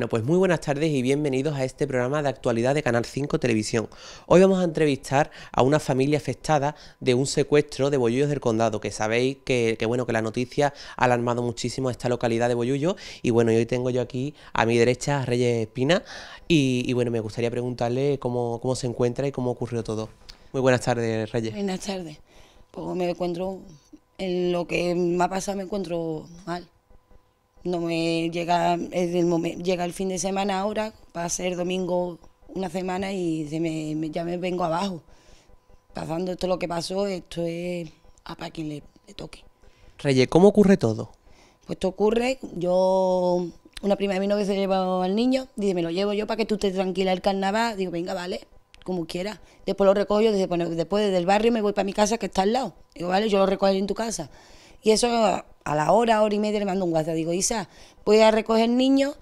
Bueno, pues muy buenas tardes y bienvenidos a este programa de actualidad de Canal 5 Televisión. Hoy vamos a entrevistar a una familia afectada de un secuestro de Bollullos del Condado, que sabéis que, bueno, que la noticia ha alarmado muchísimo a esta localidad de Bollullo. Y bueno, hoy tengo yo aquí a mi derecha a Reyes Espina y, bueno, me gustaría preguntarle cómo, cómo se encuentra y cómo ocurrió todo. Muy buenas tardes, Reyes. Buenas tardes. Pues me encuentro, en lo que me ha pasado me encuentro mal. No me llega, llega el fin de semana ahora, va a ser domingo una semana y se me, ya me vengo abajo. Pasando esto lo que pasó, esto es a para quien le, toque. Reyes, ¿cómo ocurre todo? Pues esto ocurre, yo, una prima de mi novia se llevó al niño, dice, me lo llevo yo para que tú estés tranquila el carnaval. Digo, venga, vale, como quiera. Después lo recojo, después después del barrio me voy para mi casa que está al lado. Digo, vale, yo lo recojo en tu casa. Y eso a la hora, hora y media le mando un WhatsApp. Digo, Isa, voy a recoger niño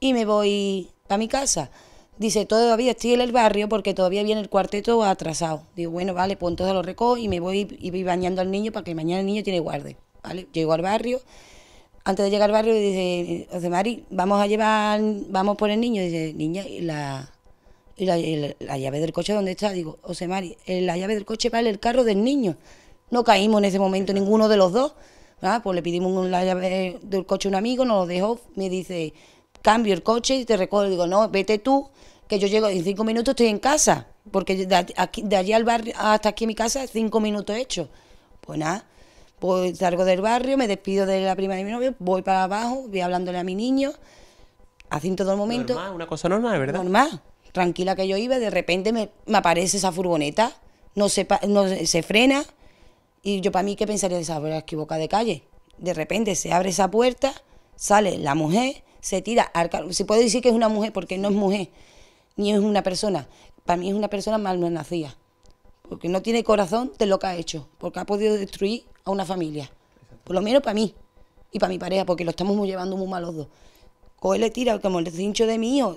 y me voy para mi casa. Dice, todavía estoy en el barrio porque todavía viene el cuarteto atrasado. Digo, bueno, vale, pues entonces lo recojo y me voy y voy bañando al niño para que mañana el niño tiene guardia... ¿Vale? Llego al barrio. Antes de llegar al barrio dice, dice Mari, vamos a llevar, vamos por el niño. Dice, niña, y la, la, llave del coche, ¿dónde está? Digo, José Mari, eh, la llave del coche vale el carro del niño. No caímos en ese momento ninguno de los dos. Pues le pedimos la llave del coche a un amigo, nos lo dejó, me dice, cambio el coche y te recuerdo... Digo, no, vete tú, que yo llego, en cinco minutos estoy en casa, porque de, allí al barrio hasta aquí a mi casa, cinco minutos hecho. Pues nada, pues salgo del barrio, me despido de la prima de mi novio, voy para abajo, voy hablándole a mi niño, así en todo el momento. Normal, una cosa normal, ¿verdad? Normal, tranquila que yo iba, de repente me, aparece esa furgoneta, no se, no, se frena, y yo para mí, ¿qué pensaría de esa? abuela equivocada de calle. De repente se abre esa puerta, sale la mujer, se tira. Al carro. se puede decir que es una mujer porque no es mujer, ni es una persona. Para mí es una persona mal no nacida. Porque no tiene corazón de lo que ha hecho. Porque ha podido destruir a una familia. Por lo menos para mí y para mi pareja, porque lo estamos llevando muy mal los dos. Coge le tira como el cincho de mi hijo,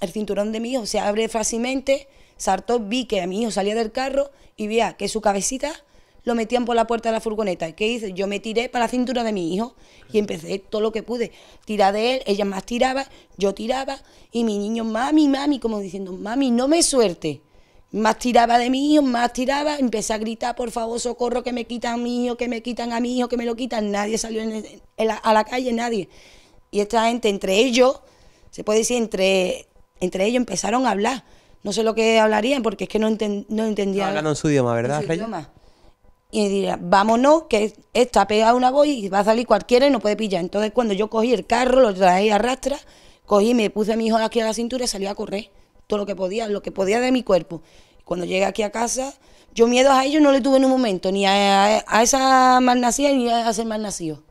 el cinturón de mi hijo se abre fácilmente. Sartó vi que a mi hijo salía del carro y veía que su cabecita lo metían por la puerta de la furgoneta. ¿Qué hice? Yo me tiré para la cintura de mi hijo y empecé todo lo que pude. Tirar de él, ella más tiraba, yo tiraba y mi niño, mami, mami, como diciendo, mami, no me suerte. Más tiraba de mi hijo, más tiraba, empecé a gritar, por favor, socorro, que me quitan a mi hijo, que me quitan a mi hijo, que me lo quitan. Nadie salió a la calle, nadie. Y esta gente, entre ellos, se puede decir, entre, entre ellos empezaron a hablar. No sé lo que hablarían porque es que no, entendían... no su idioma, ¿verdad? y dirá, vámonos, que está pegada una voz y va a salir cualquiera y no puede pillar. Entonces cuando yo cogí el carro, lo traje a arrastra, cogí, me puse a mi hijo aquí a la cintura y salí a correr todo lo que podía, lo que podía de mi cuerpo. Cuando llegué aquí a casa, yo miedo a ellos no le tuve en un momento, ni a, esa malnacida ni a ese malnacido.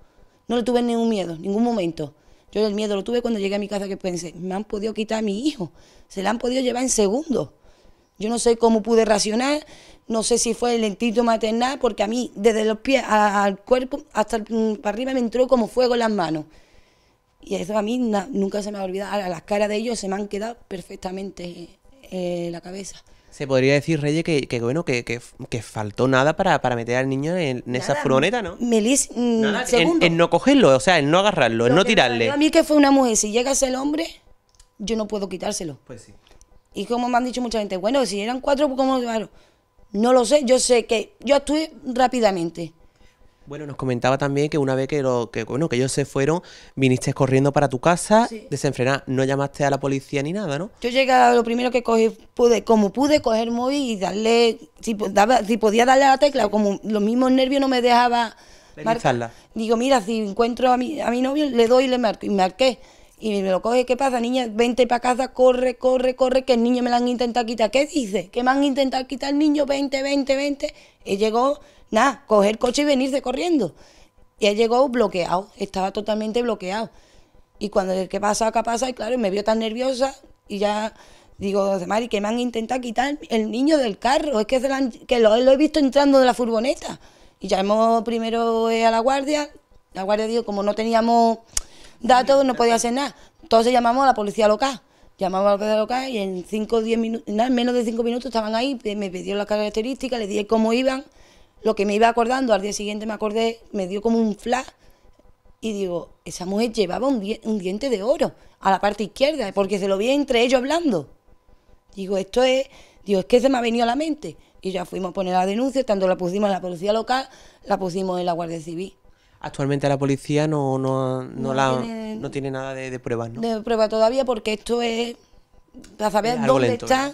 No le tuve ningún miedo, ningún momento. Yo el miedo lo tuve cuando llegué a mi casa que pensé, me han podido quitar a mi hijo, se la han podido llevar en segundos. Yo no sé cómo pude racionar, no sé si fue el instinto maternal, porque a mí desde los pies al cuerpo hasta mm, arriba me entró como fuego en las manos. Y eso a mí nunca se me ha olvidado. A las caras de ellos se me han quedado perfectamente eh, la cabeza. Se podría decir, Reyes, que, bueno, que, faltó nada para, meter al niño en, esa furgoneta, ¿no? Melis, mm, en, no cogerlo, o sea, en no agarrarlo, en no tirarle. A mí que fue una mujer, si llega a el hombre, yo no puedo quitárselo. Pues sí. Y como me han dicho mucha gente, bueno, si eran cuatro, ¿cómo? llevaron? No lo sé, yo sé que yo actué rápidamente. Bueno, nos comentaba también que una vez que, lo, que, bueno, que ellos se fueron, viniste corriendo para tu casa, desenfrenada, no llamaste a la policía ni nada, ¿no? Yo llegué lo primero que cogí, pude, como pude, coger móvil y darle, si, podía darle a la tecla, como los mismos nervios no me dejaba... marcarla digo, mira, si encuentro a mi, a novio, le doy y le y marqué. Y me lo coge, ¿qué pasa, niña? Vente para casa, corre, corre, corre, que el niño me lo han intentado quitar. ¿Qué dice? Que me han intentado quitar el niño, 20, 20, 20. Y llegó, nada, coger coche y venirse corriendo. Y él llegó bloqueado, estaba totalmente bloqueado. Y cuando el que pasa acá pasa, y claro, me vio tan nerviosa y ya digo, Mari, que me han intentado quitar el niño del carro, es que, lo, que lo, he visto entrando de la furgoneta. Y hemos... primero eh, a la guardia, la guardia dijo, como no teníamos datos, no podía hacer nada. Entonces llamamos a la policía local. Llamamos a la policía local y en cinco, diez minutos, nada, menos de cinco minutos estaban ahí, pues, me pidieron las características, le dije cómo iban, lo que me iba acordando, al día siguiente me acordé, me dio como un flash y digo, esa mujer llevaba un, diente de oro a la parte izquierda, porque se lo vi entre ellos hablando. Digo, esto es, digo, es que se me ha venido a la mente. Y ya fuimos a poner la denuncia, tanto la pusimos en la policía local, la pusimos en la Guardia Civil. Actualmente la policía no, no, no, la, tiene, no tiene nada de, pruebas, ¿no? De prueba todavía porque esto es... Para saber dónde está,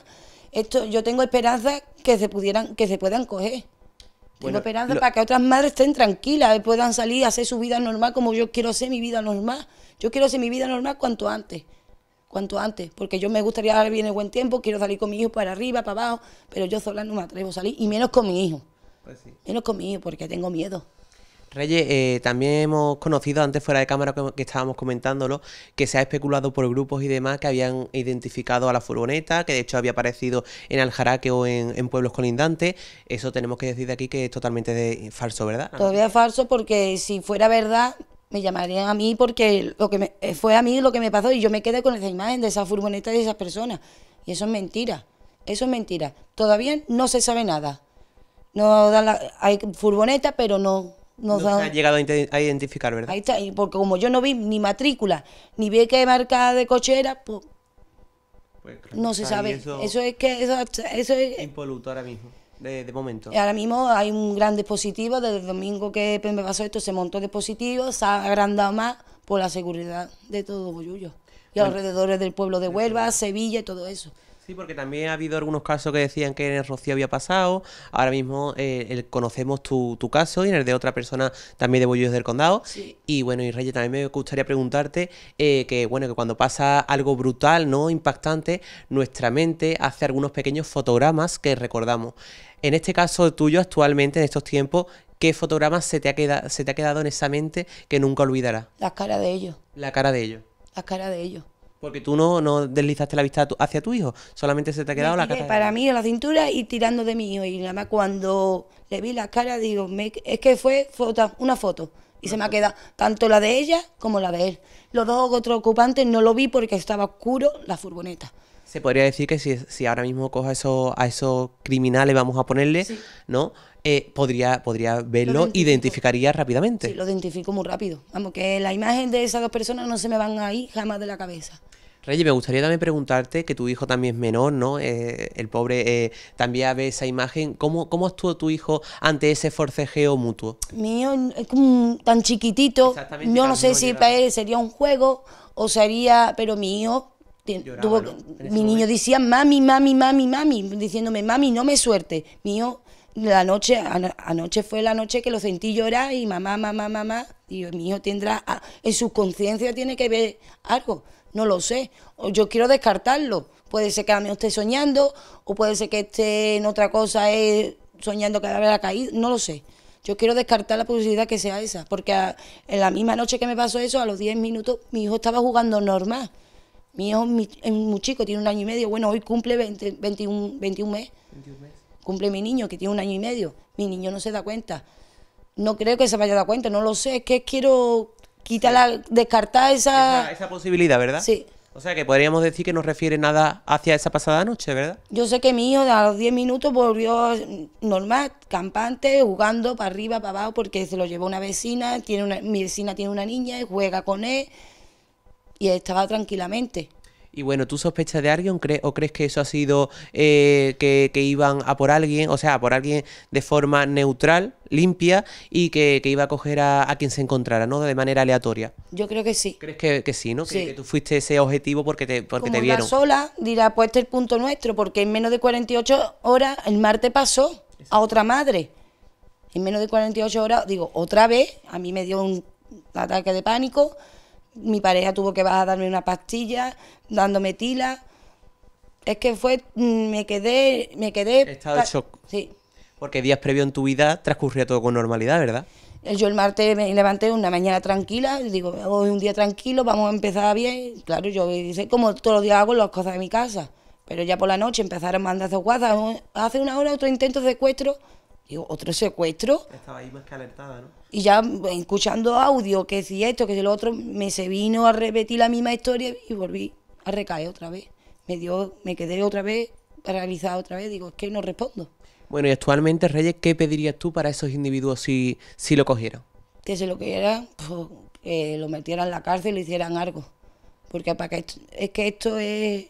esto, yo tengo esperanza que se, pudieran, que se puedan coger. tengo esperanza para que otras madres estén tranquilas, puedan salir a hacer su vida normal como yo quiero hacer mi vida normal. Yo quiero hacer mi vida normal cuanto antes, cuanto antes, porque yo me gustaría bien el buen tiempo, quiero salir con mi hijo para arriba, para abajo, pero yo sola no me atrevo a salir, y menos con mi hijo. Pues menos con mi hijo, porque tengo miedo. Reyes, eh, también hemos conocido antes fuera de cámara que, estábamos comentándolo, que se ha especulado por grupos y demás que habían identificado a la furgoneta, que de hecho había aparecido en Aljaraque o en, pueblos colindantes. Eso tenemos que decir de aquí que es totalmente falso, ¿verdad? Todavía es falso porque si fuera verdad me llamarían a mí porque lo que eh, fue a mí lo que me pasó y yo me quedé con esa imagen de esa furgoneta y de esas personas. Y eso es mentira, eso es mentira. Todavía no se sabe nada. No hay furgoneta, pero no no, se ha llegado a identificar, ¿verdad? Ahí está, porque como yo no vi ni matrícula, ni vi que marca de cochera, pues, no se sabe. Eso, es que eso, eso es impoluto ahora mismo. De, de, momento. Ahora mismo hay un gran dispositivo, desde el domingo que pues, me pasó esto se montó el dispositivo, se ha agrandado más por la seguridad de todo Boyullo y alrededores del pueblo de Huelva, Sevilla y todo eso. Sí, porque también ha habido algunos casos que decían que en el Rocío había pasado. Ahora mismo eh, conocemos tu, caso y en el de otra persona también de Bollos del Condado. Y bueno, y Reyes, también me gustaría preguntarte eh, que, bueno, que cuando pasa algo brutal, ¿no? Impactante, nuestra mente hace algunos pequeños fotogramas que recordamos. En este caso tuyo, actualmente, en estos tiempos, ¿qué fotogramas se te ha, quedado, se te ha quedado en esa mente que nunca olvidará? La cara de ellos. La cara de ellos. La cara de ellos. Porque tú no, no deslizaste la vista hacia tu hijo, solamente se te ha quedado la cara. Para mí, a la cintura y tirando de mí. Y nada más cuando le vi la cara, digo, es que fue una foto. Y se me ha quedado tanto la de ella como la de él. Los dos otros ocupantes no lo vi porque estaba oscuro la furgoneta. Se podría decir que si, ahora mismo coja eso, a esos criminales, vamos a ponerle, ¿no? Eh, podría, podría verlo, identificaría rápidamente. Sí, lo identifico muy rápido. Vamos, que la imagen de esas dos personas no se me van ahí jamás de la cabeza. Reyes, me gustaría también preguntarte, que tu hijo también es menor, ¿no? Eh, el pobre eh, también ve esa imagen. ¿Cómo, ¿Cómo actuó tu hijo ante ese forcejeo mutuo? Mío, es tan chiquitito. Yo no sé si para él sería un juego o sería, pero mi hijo tuvo, mi niño decía mami, mami, mami, mami, diciéndome mami, no me suerte. Mío, la noche, anoche fue la noche que lo sentí llorar y mamá, mamá, mamá, y mi hijo tendrá, ah, en su conciencia tiene que ver algo no lo sé. Yo quiero descartarlo. Puede ser que a mí esté soñando o puede ser que esté en otra cosa eh, soñando que la caído, no lo sé. Yo quiero descartar la posibilidad que sea esa, porque en la misma noche que me pasó eso, a los 10 minutos, mi hijo estaba jugando normal. Mi hijo es muy chico, tiene un año y medio. Bueno, hoy cumple 21, 21 21 meses. Cumple mi niño, que tiene un año y medio. Mi niño no se da cuenta. No creo que se vaya a dar cuenta, no lo sé. Es que quiero quita la, descarta esa... esa... posibilidad, ¿verdad? Sí. O sea, que podríamos decir que no refiere nada hacia esa pasada noche, ¿verdad? Yo sé que mi hijo a los 10 minutos volvió normal, campante, jugando para arriba, para abajo, porque se lo llevó una vecina, tiene una, mi vecina tiene una niña, y juega con él, y estaba tranquilamente. Y bueno, ¿tú sospechas de alguien o crees que eso ha sido eh, que, iban a por alguien, o sea, por alguien de forma neutral, limpia y que, iba a coger a, quien se encontrara, ¿no? De manera aleatoria. Yo creo que sí. ¿Crees que, sí, no? Que, tú fuiste ese objetivo porque te, porque Como te vieron. sola dirá, pues este es el punto nuestro, porque en menos de 48 horas el martes pasó a otra madre. En menos de 48 horas, digo, otra vez, a mí me dio un ataque de pánico mi pareja tuvo que bajar a darme una pastilla, dándome tila. Es que fue, mm, me quedé, me quedé... Estado de shock. Sí. Porque días previos en tu vida transcurría todo con normalidad, ¿verdad? Eh, yo el martes me levanté una mañana tranquila, digo, hoy un día tranquilo, vamos a empezar bien. Claro, yo hice como todos los días hago las cosas de mi casa. Pero ya por la noche empezaron a mandar WhatsApp. Hace una hora otro intento de secuestro. Digo, ¿otro secuestro? Estaba ahí más que alertada, ¿no? Y ya escuchando audio, que si esto, que si lo otro, me se vino a repetir la misma historia y volví a recaer otra vez. Me dio, me quedé otra vez paralizada otra vez. Digo, es que no respondo. Bueno, y actualmente, Reyes, ¿qué pedirías tú para esos individuos si, si lo cogieran? Que se lo cogieran, pues, lo metieran en la cárcel y hicieran algo. Porque para que es que esto es,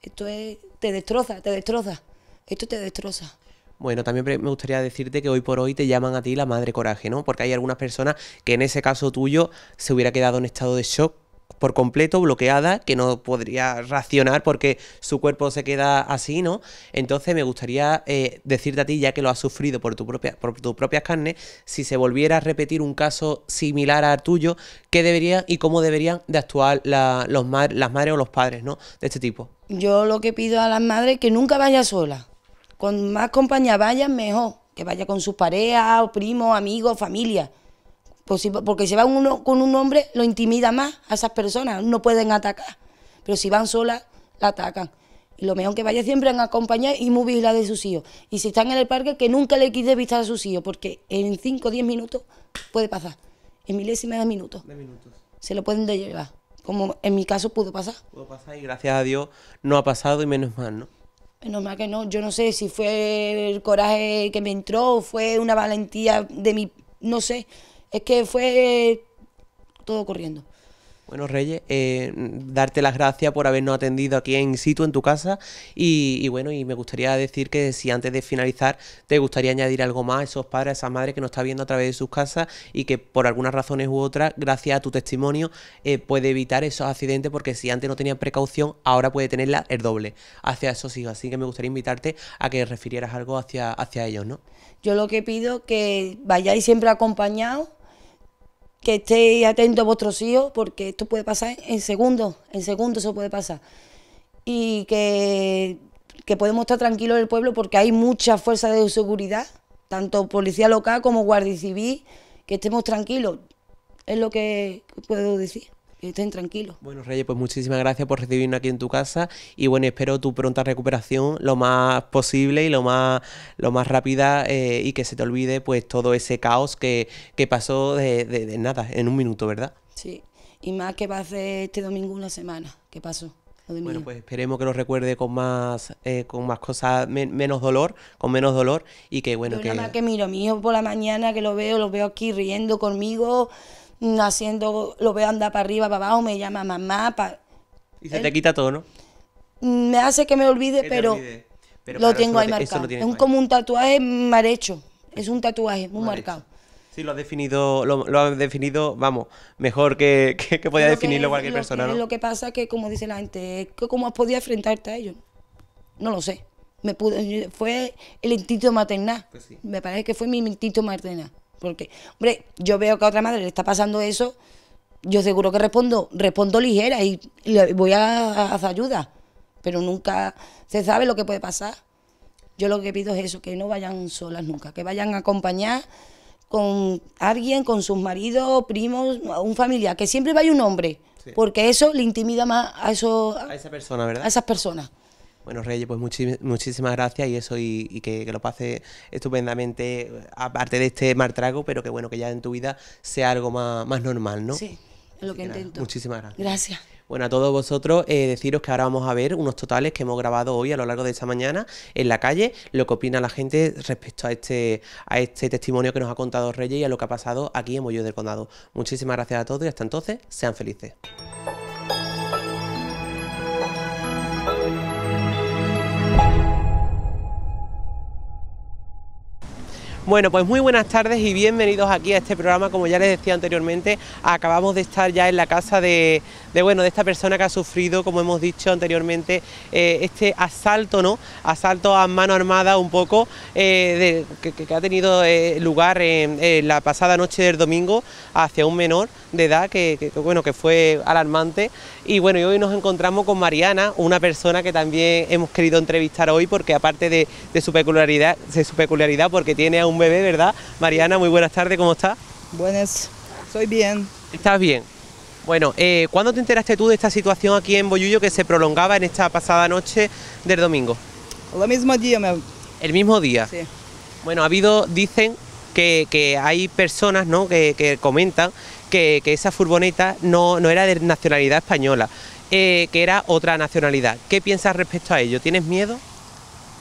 esto es, te destroza, te destroza. Esto te destroza. Bueno, también me gustaría decirte que hoy por hoy te llaman a ti la madre coraje, ¿no? Porque hay algunas personas que en ese caso tuyo se hubiera quedado en estado de shock por completo, bloqueada, que no podría racionar porque su cuerpo se queda así, ¿no? Entonces me gustaría eh, decirte a ti, ya que lo has sufrido por, tu propia, por tus propias carnes, si se volviera a repetir un caso similar al tuyo, ¿qué deberían y cómo deberían de actuar los las madres o los padres, ¿no? De este tipo. Yo lo que pido a las madres es que nunca vaya sola con más compañía vaya, mejor. Que vaya con sus parejas, primos, amigos, familia. Pues porque si van uno con un hombre, lo intimida más a esas personas. No pueden atacar. Pero si van solas, la atacan. Y lo mejor que vaya siempre en acompañar y muy vigilada de sus hijos. Y si están en el parque, que nunca le quite vista a sus hijos, porque en 5 o 10 minutos puede pasar. En milésimas de minutos. De minutos. Se lo pueden llevar. Como en mi caso pudo pasar. Pudo pasar y gracias a Dios no ha pasado y menos mal, ¿no? que no, yo no sé si fue el coraje que me entró, fue una valentía de mi, no sé, es que fue todo corriendo. Bueno, Reyes, eh, darte las gracias por habernos atendido aquí en situ, en tu casa. Y, bueno, y me gustaría decir que si antes de finalizar te gustaría añadir algo más a esos padres, a esas madres que nos está viendo a través de sus casas y que por algunas razones u otras, gracias a tu testimonio, eh, puede evitar esos accidentes porque si antes no tenían precaución, ahora puede tenerla el doble hacia esos hijos. Así que me gustaría invitarte a que refirieras algo hacia, hacia ellos, ¿no? Yo lo que pido que vayáis siempre acompañados que estéis atentos a vuestros hijos, porque esto puede pasar en segundos, en segundos eso puede pasar. Y que, que podemos estar tranquilos en el pueblo porque hay mucha fuerza de seguridad, tanto policía local como guardia civil, que estemos tranquilos, es lo que puedo decir estén tranquilos. Bueno, Reyes, pues muchísimas gracias por recibirme aquí en tu casa y bueno, espero tu pronta recuperación lo más posible y lo más, lo más rápida eh, y que se te olvide pues todo ese caos que, pasó de, nada, en un minuto, ¿verdad? Sí, y más que va a este domingo una semana que pasó. Bueno, pues esperemos que lo recuerde con más, eh, con más cosas, menos dolor, con menos dolor y que bueno. Yo que... más que miro, mío por la mañana que lo veo, lo veo aquí riendo conmigo, haciendo, lo veo andar para arriba, para abajo, me llama mamá. Pa... y se te quita todo, ¿no? Me hace que me olvide, pero, lo tengo ahí marcado. es como un tatuaje mal hecho, es un tatuaje muy marcado. Sí, lo has definido, lo, ha definido, vamos, mejor que, que, podía definirlo cualquier persona, Lo que pasa es que, como dice la gente, cómo has podido enfrentarte a ellos. No lo sé. Me pude, fue el instinto maternal. Pues me parece que fue mi instinto maternal. Porque, hombre, yo veo que a otra madre le está pasando eso, yo seguro que respondo, respondo ligera y le voy a hacer ayuda. Pero nunca se sabe lo que puede pasar. Yo lo que pido es eso, que no vayan solas nunca, que vayan a acompañar con alguien, con sus maridos, primos, un familiar, que siempre vaya un hombre, porque eso le intimida más a, eso, a esa persona, ¿verdad? A esas personas. Bueno, Reyes, pues muchísimas gracias y eso, y, que, lo pase estupendamente, aparte de este mal pero que bueno, que ya en tu vida sea algo más, normal, ¿no? Sí, es lo que, intento. muchísimas gracias. Gracias. Bueno, a todos vosotros eh, deciros que ahora vamos a ver unos totales que hemos grabado hoy a lo largo de esta mañana en la calle, lo que opina la gente respecto a este, a este testimonio que nos ha contado Reyes y a lo que ha pasado aquí en Mollo del Condado. Muchísimas gracias a todos y hasta entonces, sean felices. Bueno, pues muy buenas tardes y bienvenidos aquí a este programa. Como ya les decía anteriormente, acabamos de estar ya en la casa de, bueno, de esta persona que ha sufrido, como hemos dicho anteriormente, eh, este asalto, ¿no? Asalto a mano armada un poco eh, que, ha tenido eh, lugar la pasada noche del domingo hacia un menor de edad que, bueno, que fue alarmante. Y bueno, y hoy nos encontramos con Mariana, una persona que también hemos querido entrevistar hoy porque aparte de, su peculiaridad, de su peculiaridad, porque tiene a un bebé, ¿verdad? Mariana, muy buenas tardes, ¿cómo estás? Buenas, soy bien. ¿Estás bien? Bueno, cuando eh, ¿cuándo te enteraste tú de esta situación aquí en Boyullo que se prolongaba en esta pasada noche del domingo? El mismo día. ¿El mismo día? Sí. Bueno, ha habido, dicen que, hay personas ¿no? que, que comentan que, que esa furgoneta no, no, era de nacionalidad española, eh, que era otra nacionalidad. ¿Qué piensas respecto a ello? ¿Tienes miedo?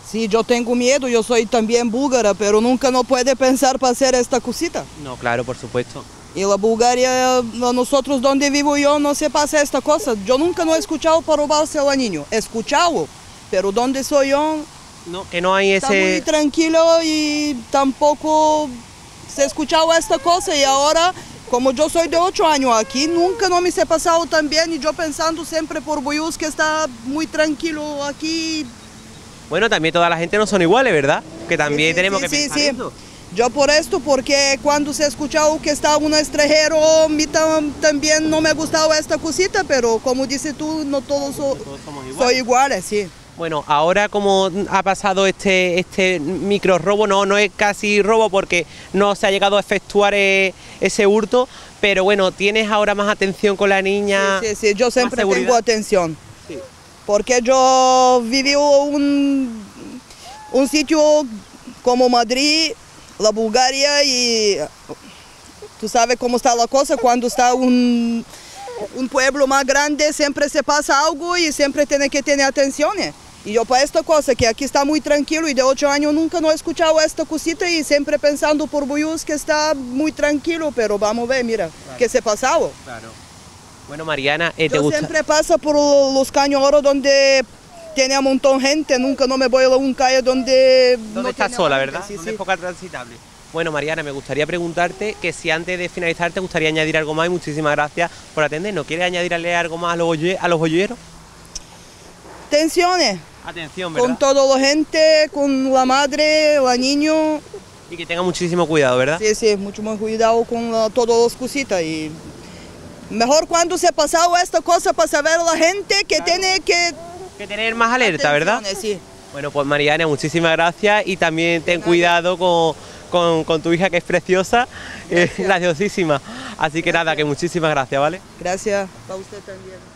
Sí, yo tengo miedo, yo soy también búlgara, pero nunca no puede pensar para hacer esta cosita. No, claro, por supuesto. Y la Bulgaria, nosotros donde vivo yo, no se pasa esta cosa. Yo nunca no he escuchado para robarse a niño. He escuchado, pero donde soy yo... No, que no hay ese... Está muy tranquilo y tampoco se escuchaba esta cosa y ahora como yo soy de 8 años aquí, nunca no me he pasado tan bien y yo pensando siempre por Boyús que está muy tranquilo aquí. Bueno, también toda la gente no son iguales, ¿verdad? Que también tenemos que sí, pensar Yo por esto, porque cuando se ha escuchado que está un extranjero, a mí también no me ha gustado esta cosita, pero como dices tú, no todos, somos iguales. iguales, sí. Bueno, ahora como ha pasado este, este micro robo, no, no es casi robo porque no se ha llegado a efectuar eh, ese hurto, pero bueno, tienes ahora más atención con la niña. Sí, sí, yo siempre tengo atención. Porque yo viví un, un sitio como Madrid, la Bulgaria y tú sabes cómo está la cosa cuando está un un pueblo más grande siempre se pasa algo y siempre tiene que tener atención. Y yo para esta cosa, que aquí está muy tranquilo y de ocho años nunca no he escuchado esta cosita y siempre pensando por Buyús que está muy tranquilo, pero vamos a ver, mira, qué se pasaba. Claro. Bueno, Mariana, eh, ¿te yo siempre pasa por los caños oros donde tiene a montón gente, nunca no me voy a un calle donde... no está sola, ¿verdad? Sí, es poca transitable. Bueno, Mariana, me gustaría preguntarte que si antes de finalizar te gustaría añadir algo más y muchísimas gracias por atender... ...¿no ¿Quieres añadirle algo más a los, a Tensiones. Atención, ¿verdad? Con toda la gente, con la madre, la niño. Y que tenga muchísimo cuidado, ¿verdad? Sí, sí, mucho más cuidado con todos uh, todas las cositas. Y mejor cuando se ha pasado esta cosa para saber la gente que tiene que... Que tener más alerta, ¿verdad? Sí. Bueno, pues Mariana, muchísimas gracias y también ten cuidado con, tu hija que es preciosa, eh, gracias. graciosísima. Así que nada, que muchísimas gracias, ¿vale? Gracias, para usted también.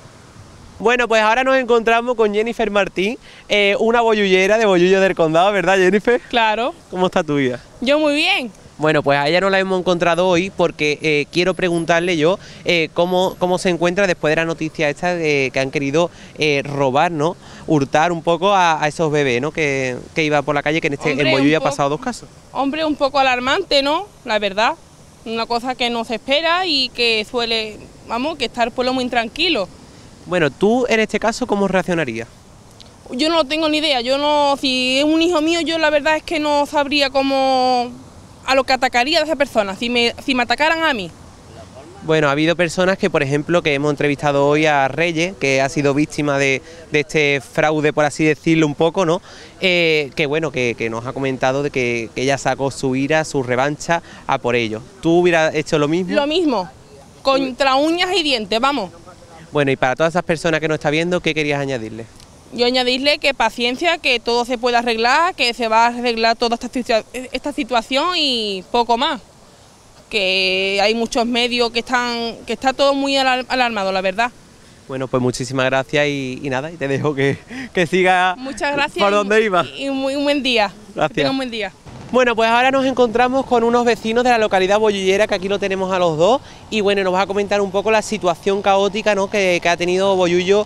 Bueno, pues ahora nos encontramos con Jennifer Martín, eh, una boyullera de Bollullo del Condado, ¿verdad, Jennifer? Claro. ¿Cómo está tu vida? Yo muy bien. Bueno, pues a ella no la hemos encontrado hoy porque eh, quiero preguntarle yo eh, cómo, cómo, se encuentra después de la noticia esta de que han querido robar, ¿no? Hurtar un poco a, esos bebés, ¿no? Que, que, iba por la calle, que en, este, ha pasado dos casos. Hombre, un poco alarmante, ¿no? La verdad. Una cosa que no se espera y que suele, vamos, que está el pueblo muy tranquilo. Bueno, tú en este caso, ¿cómo reaccionarías? Yo no tengo ni idea, yo no, si es un hijo mío, yo la verdad es que no sabría cómo, a lo que atacaría a esa persona, si me, si me atacaran a mí. Bueno, ha habido personas que, por ejemplo, que hemos entrevistado hoy a Reyes, que ha sido víctima de, este fraude, por así decirlo un poco, ¿no? Eh, que bueno, que, nos ha comentado de que, ella sacó su ira, su revancha a por ello. ¿Tú hubieras hecho lo mismo? Lo mismo, contra uñas y dientes, vamos. Bueno, y para todas esas personas que nos está viendo, ¿qué querías añadirle? Yo añadirle que paciencia, que todo se puede arreglar, que se va a arreglar toda esta, situación y poco más. Que hay muchos medios que están, que está todo muy alarmado, la verdad. Bueno, pues muchísimas gracias y, nada, y te dejo que, que siga Muchas gracias por donde iba. Y, y, un buen día. Gracias. Que un buen día. Bueno, pues ahora nos encontramos con unos vecinos de la localidad Boyullera, que aquí lo tenemos a los dos, y bueno, nos va a comentar un poco la situación caótica que, ha tenido Boyullo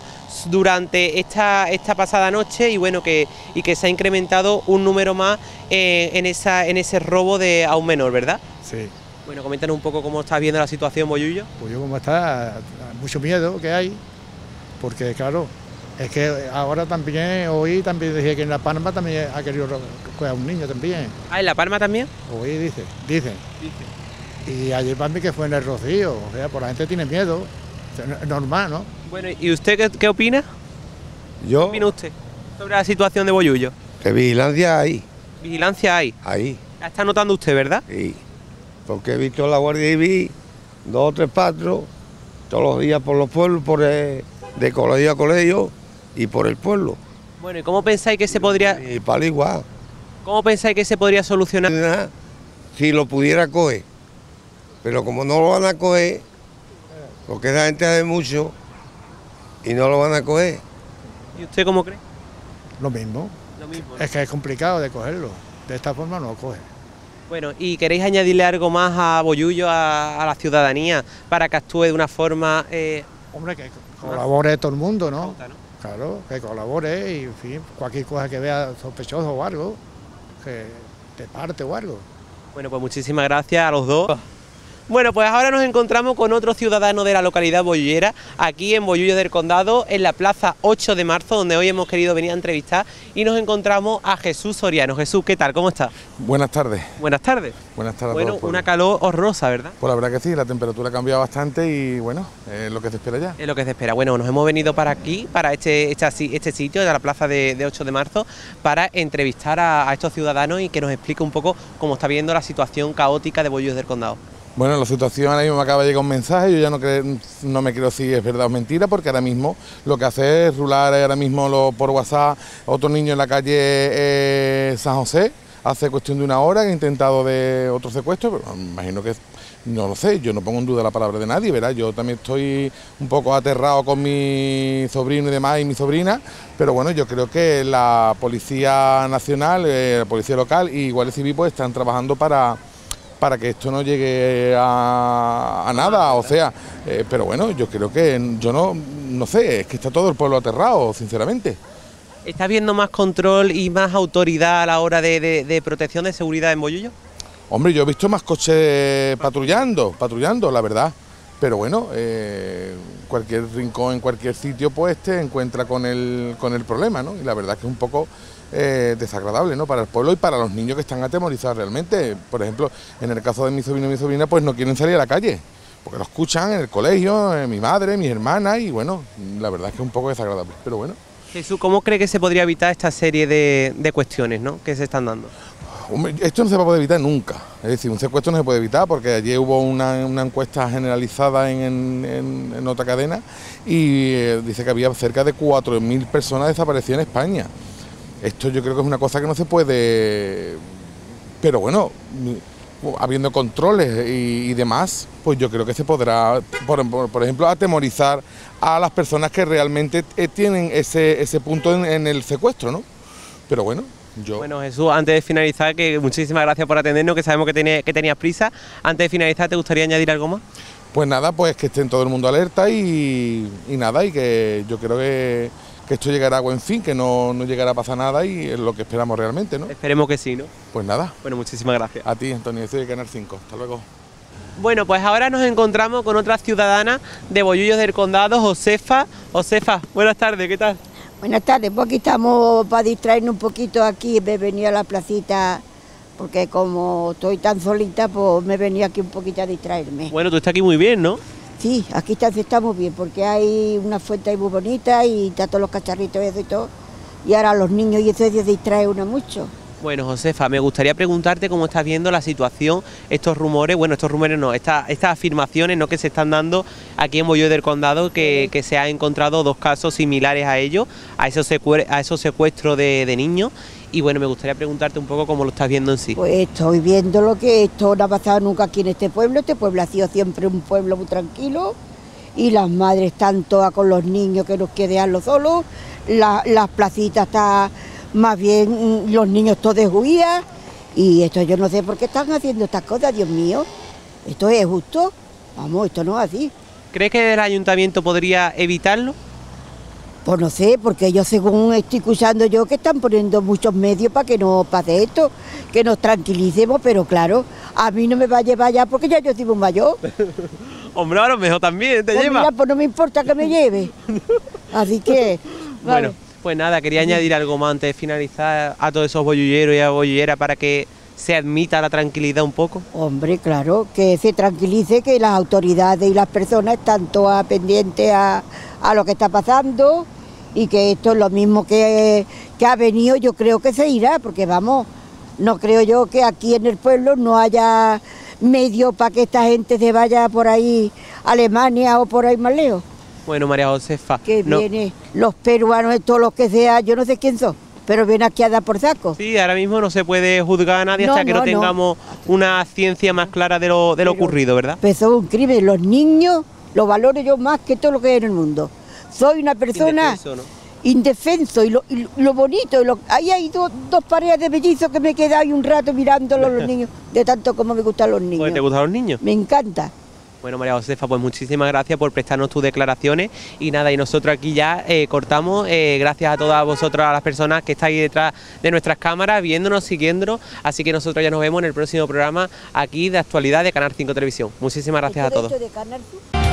durante esta, esta pasada noche y bueno, que, y que se ha incrementado un número más eh, en, esa, en ese robo de, a un menor, ¿verdad? Sí. Bueno, coméntanos un poco cómo estás viendo la situación Boyullo. Pues yo como está, mucho miedo que hay, porque claro, es que ahora también, hoy también decía que en La Palma también ha querido coger a un niño también. ¿Ah, en La Palma también? Hoy dice, dice. dice. Y ayer para mí que fue en el Rocío, o sea, por la gente tiene miedo, normal, ¿no? Bueno, ¿y usted qué, opina? Yo... ¿Qué opina usted sobre la situación de Boyullo? Que vigilancia hay. ¿Vigilancia hay? Ahí. La está notando usted, ¿verdad? Sí, porque he visto la Guardia y vi dos o tres patros, todos los días por los pueblos, por de colegio a colegio, y por el pueblo. Bueno, ¿y cómo pensáis que se podría...? Y para igual. ¿Cómo pensáis que se podría solucionar? Si lo pudiera coger, pero como no lo van a coger, porque esa gente hace mucho y no lo van a coger. ¿Y usted cómo cree? Lo mismo. Es que es complicado de cogerlo. De esta forma no lo coge. Bueno, ¿y queréis añadirle algo más a Boyullo, a, la ciudadanía, para que actúe de una forma... Eh, Hombre, que colabore todo el mundo, ¿no? Claro, que colabore y en fin, cualquier cosa que vea sospechoso o algo, que te parte o algo. Bueno, pues muchísimas gracias a los dos. Bueno, pues ahora nos encontramos con otro ciudadano de la localidad boyullera, aquí en Bollullo del Condado, en la plaza 8 de marzo, donde hoy hemos querido venir a entrevistar y nos encontramos a Jesús Soriano. Jesús, ¿qué tal? ¿Cómo estás? Buenas tardes. Buenas tardes. Buenas tardes. Bueno, una calor horrorosa, ¿verdad? Pues la verdad que sí, la temperatura ha cambiado bastante y bueno, es lo que se espera ya. Es lo que se espera. Bueno, nos hemos venido para aquí, para este, este, este sitio, de la plaza de, 8 de marzo, para entrevistar a, estos ciudadanos y que nos explique un poco cómo está viendo la situación caótica de Boyullos del Condado. Bueno, la situación ahora mismo me acaba de llegar un mensaje, yo ya no, creo, no me creo si es verdad o mentira, porque ahora mismo lo que hace es rular ahora mismo lo, por WhatsApp otro niño en la calle eh, San José, hace cuestión de una hora, que ha intentado de otro secuestro, pero me imagino que no lo sé, yo no pongo en duda la palabra de nadie, ¿verdad? Yo también estoy un poco aterrado con mi sobrino y demás y mi sobrina, pero bueno, yo creo que la Policía Nacional, eh, la Policía Local y Iguales Civil pues, están trabajando para para que esto no llegue a, nada, o sea, eh, pero bueno, yo creo que yo no, no sé, es que está todo el pueblo aterrado, sinceramente. ¿Está habiendo más control y más autoridad a la hora de, protección de seguridad en Boyullo? Hombre, yo he visto más coches patrullando, patrullando, la verdad. Pero bueno, eh, cualquier rincón, en cualquier sitio, pues te encuentra con el, con el problema, ¿no? Y la verdad que es un poco eh, desagradable ¿no? para el pueblo y para los niños que están atemorizados realmente. Por ejemplo, en el caso de mi sobrino y mi sobrina, pues no quieren salir a la calle, porque lo escuchan en el colegio, eh, mi madre, mis hermanas, y bueno, la verdad es que es un poco desagradable, pero bueno. Jesús, ¿cómo cree que se podría evitar esta serie de, cuestiones ¿no? que se están dando? esto no se va a poder evitar nunca. Es decir, un secuestro no se puede evitar porque ayer hubo una, encuesta generalizada en, otra cadena y eh, dice que había cerca de 4.000 personas desaparecidas en España. Esto yo creo que es una cosa que no se puede... Pero bueno, habiendo controles y, demás, pues yo creo que se podrá, por, ejemplo, atemorizar a las personas que realmente eh, tienen ese, ese punto en, el secuestro, ¿no? Pero bueno, yo. Bueno, Jesús, antes de finalizar, que muchísimas gracias por atendernos, que sabemos que, que tenías prisa. Antes de finalizar, ¿te gustaría añadir algo más? Pues nada, pues que estén todo el mundo alerta y nada, y que yo creo que que esto llegará a buen fin, que no, no llegará a pasar nada y es lo que esperamos realmente, ¿no? Esperemos que sí, ¿no? Pues nada. Bueno, muchísimas gracias. A ti, Antonio, estoy de Canal 5. Hasta luego. Bueno, pues ahora nos encontramos con otra ciudadana de Bollullos del Condado, Josefa. Josefa, buenas tardes, ¿qué tal? Buenas tardes, pues aquí estamos para distraernos un poquito aquí, me he venido a la placita porque como estoy tan solita, pues me he venido aquí un poquito a distraerme. Bueno, tú estás aquí muy bien, ¿no? Sí, aquí estamos bien porque hay una fuente muy bonita y está todos los cacharritos y eso y todo. Y ahora los niños y eso se distrae uno mucho. Bueno, Josefa, me gustaría preguntarte cómo estás viendo la situación, estos rumores, bueno, estos rumores no, estas afirmaciones no que se están dando aquí en Bollo del Condado, que, se han encontrado dos casos similares a ellos, a esos, a secuestros de, niños. Y bueno, me gustaría preguntarte un poco cómo lo estás viendo en sí. Pues estoy viendo lo que esto no ha pasado nunca aquí en este pueblo. Este pueblo ha sido siempre un pueblo muy tranquilo y las madres están todas con los niños que nos quedan los solos. las placitas están más bien mm, los niños todos huían y esto yo no sé por qué están haciendo estas cosas, Dios mío, esto es justo, vamos, esto no es así. crees que el ayuntamiento podría evitarlo? Pues no sé, porque yo según estoy escuchando yo que están poniendo muchos medios para que no pase esto, que nos tranquilicemos, pero claro, a mí no me va a llevar ya porque ya yo soy un mayor. Hombre, ahora mejor también te pues lleva. pues no me importa que me lleve. Así que... Bueno, pues nada, quería añadir algo más antes de finalizar a todos esos boyulleros y a para que se admita la tranquilidad un poco. Hombre, claro, que se tranquilice, que las autoridades y las personas están todas pendientes a, lo que está pasando y que esto es lo mismo que, que ha venido, yo creo que se irá, porque vamos, no creo yo que aquí en el pueblo no haya medio para que esta gente se vaya por ahí a Alemania o por ahí más bueno, María Josefa. Que viene. vienen los peruanos, todos los que sea, yo no sé quién son, pero vienen aquí a dar por saco. Sí, ahora mismo no se puede juzgar a nadie hasta que no, tengamos una ciencia más clara de lo, de lo ocurrido, ¿verdad? Pues son un crimen, los niños los valoro yo más que todo lo que hay en el mundo. Soy una persona indefenso y lo, bonito. lo, ahí hay dos parejas de mellizos que me he quedado ahí un rato mirándolos los niños, de tanto como me gustan los niños. ¿Te gustan los niños? Me encanta. Bueno, María Josefa, pues muchísimas gracias por prestarnos tus declaraciones y nada, y nosotros aquí ya eh, cortamos, eh, gracias a todas vosotras, a las personas que estáis detrás de nuestras cámaras, viéndonos, siguiéndonos, así que nosotros ya nos vemos en el próximo programa aquí de actualidad de Canal 5 Televisión. Muchísimas gracias a todos.